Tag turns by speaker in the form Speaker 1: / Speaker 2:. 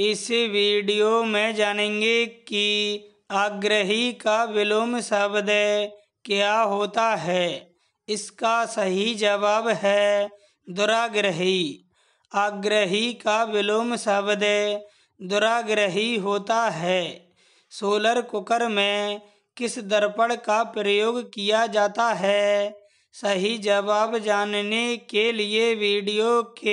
Speaker 1: इस वीडियो में जानेंगे कि आग्रही का विलोम शब्द क्या होता है इसका सही जवाब है दुराग्रही आग्रही का विलोम शब्द दुराग्रही होता है सोलर कुकर में किस दर्पण का प्रयोग किया जाता है सही जवाब जानने के लिए वीडियो के